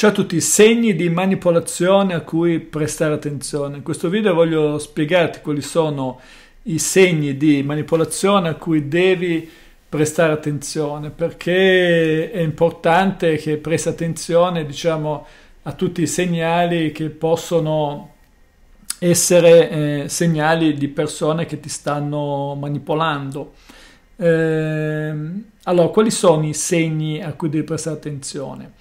Ciao a tutti, segni di manipolazione a cui prestare attenzione. In questo video voglio spiegarti quali sono i segni di manipolazione a cui devi prestare attenzione perché è importante che presti attenzione diciamo, a tutti i segnali che possono essere eh, segnali di persone che ti stanno manipolando. Eh, allora, quali sono i segni a cui devi prestare attenzione?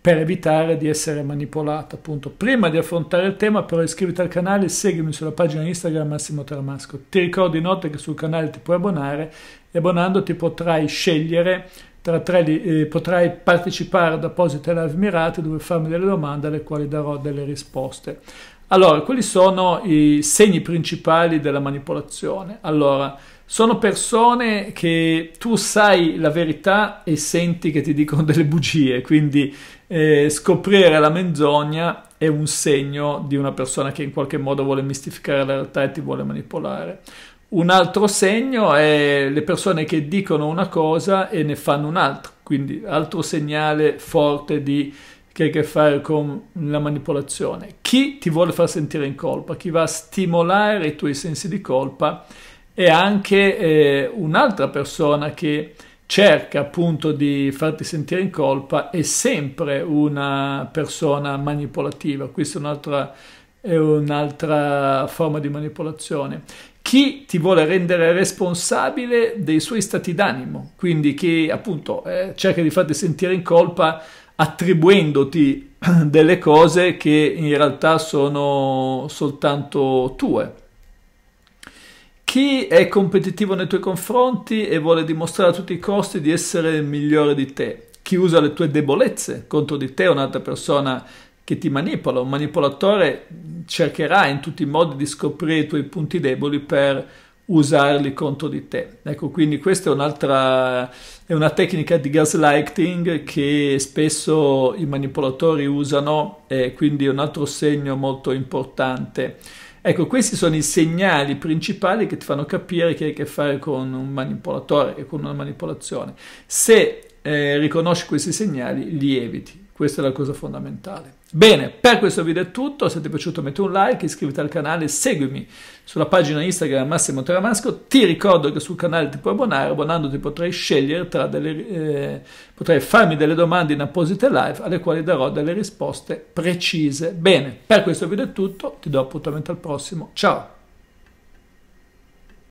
per evitare di essere manipolata appunto. Prima di affrontare il tema però iscriviti al canale e seguimi sulla pagina Instagram Massimo Tramasco. Ti ricordo inoltre che sul canale ti puoi abbonare e abbonandoti potrai scegliere tra tre eh, potrai partecipare ad apposite live mirate dove farmi delle domande alle quali darò delle risposte. Allora, quali sono i segni principali della manipolazione? Allora, sono persone che tu sai la verità e senti che ti dicono delle bugie, quindi eh, scoprire la menzogna è un segno di una persona che in qualche modo vuole mistificare la realtà e ti vuole manipolare. Un altro segno è le persone che dicono una cosa e ne fanno un'altra, quindi altro segnale forte di, che ha a che fare con la manipolazione. Chi ti vuole far sentire in colpa, chi va a stimolare i tuoi sensi di colpa e anche eh, un'altra persona che cerca appunto di farti sentire in colpa è sempre una persona manipolativa. Questa è un'altra, è un'altra forma di manipolazione. Chi ti vuole rendere responsabile dei suoi stati d'animo, quindi chi appunto eh, cerca di farti sentire in colpa attribuendoti delle cose che in realtà sono soltanto tue. Chi è competitivo nei tuoi confronti e vuole dimostrare a tutti i costi di essere migliore di te? Chi usa le tue debolezze contro di te è un'altra persona che ti manipola? Un manipolatore cercherà in tutti i modi di scoprire i tuoi punti deboli per usarli contro di te. Ecco, quindi questa è un'altra è una tecnica di gaslighting che spesso i manipolatori usano e quindi è un altro segno molto importante. Ecco, questi sono i segnali principali che ti fanno capire che hai a che fare con un manipolatore e con una manipolazione. Se eh, riconosci questi segnali, li eviti. Questa è la cosa fondamentale. Bene, per questo video è tutto. Se ti è piaciuto metti un like, iscriviti al canale, seguimi sulla pagina Instagram Massimo Tramasco. Ti ricordo che sul canale ti puoi abbonare, abbonandoti potrai scegliere tra delle... Eh, potrai farmi delle domande in apposite live alle quali darò delle risposte precise. Bene, per questo video è tutto. Ti do appuntamento al prossimo. Ciao!